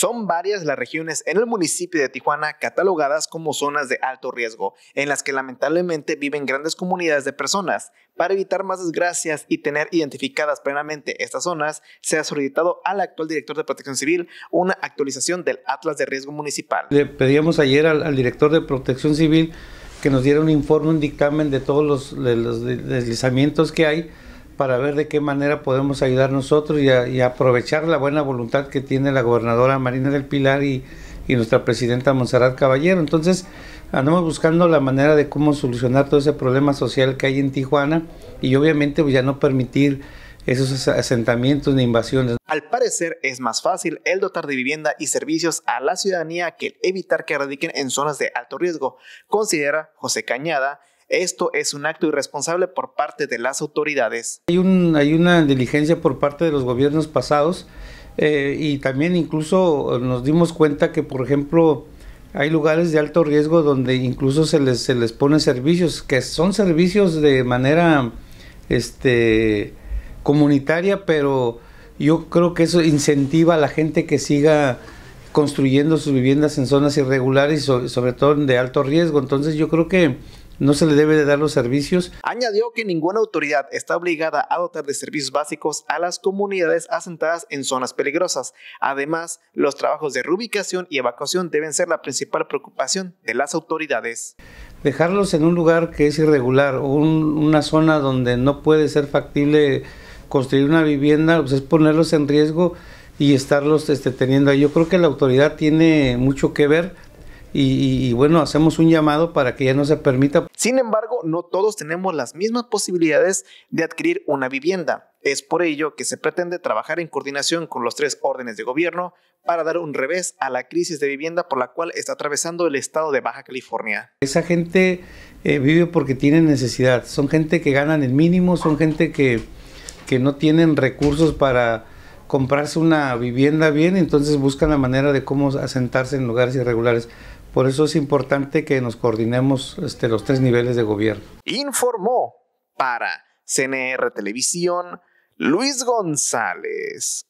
Son varias las regiones en el municipio de Tijuana catalogadas como zonas de alto riesgo, en las que lamentablemente viven grandes comunidades de personas. Para evitar más desgracias y tener identificadas plenamente estas zonas, se ha solicitado al actual director de Protección Civil una actualización del Atlas de Riesgo Municipal. Le pedíamos ayer al, director de Protección Civil que nos diera un informe, un dictamen de todos los, los deslizamientos que hay para ver de qué manera podemos ayudar nosotros y, aprovechar la buena voluntad que tiene la gobernadora Marina del Pilar y, nuestra presidenta Monserrat Caballero. Entonces, andamos buscando la manera de cómo solucionar todo ese problema social que hay en Tijuana y obviamente pues, ya no permitir esos asentamientos ni invasiones. Al parecer es más fácil el dotar de vivienda y servicios a la ciudadanía que evitar que radiquen en zonas de alto riesgo, considera José Cañada, esto es un acto irresponsable por parte de las autoridades. Hay, un, hay una diligencia por parte de los gobiernos pasados eh, y también incluso nos dimos cuenta que, por ejemplo, hay lugares de alto riesgo donde incluso se les, se les pone servicios, que son servicios de manera este, comunitaria, pero yo creo que eso incentiva a la gente que siga construyendo sus viviendas en zonas irregulares y sobre todo de alto riesgo. Entonces yo creo que no se le debe de dar los servicios. Añadió que ninguna autoridad está obligada a dotar de servicios básicos a las comunidades asentadas en zonas peligrosas. Además, los trabajos de reubicación y evacuación deben ser la principal preocupación de las autoridades. Dejarlos en un lugar que es irregular o una zona donde no puede ser factible construir una vivienda, pues, es ponerlos en riesgo y estarlos este, teniendo ahí. Yo creo que la autoridad tiene mucho que ver y, bueno, hacemos un llamado para que ya no se permita. Sin embargo, no todos tenemos las mismas posibilidades de adquirir una vivienda. Es por ello que se pretende trabajar en coordinación con los tres órdenes de gobierno para dar un revés a la crisis de vivienda por la cual está atravesando el estado de Baja California. Esa gente eh, vive porque tiene necesidad. Son gente que ganan el mínimo, son gente que, que no tienen recursos para comprarse una vivienda bien, entonces buscan la manera de cómo asentarse en lugares irregulares. Por eso es importante que nos coordinemos este, los tres niveles de gobierno. Informó para CNR Televisión Luis González.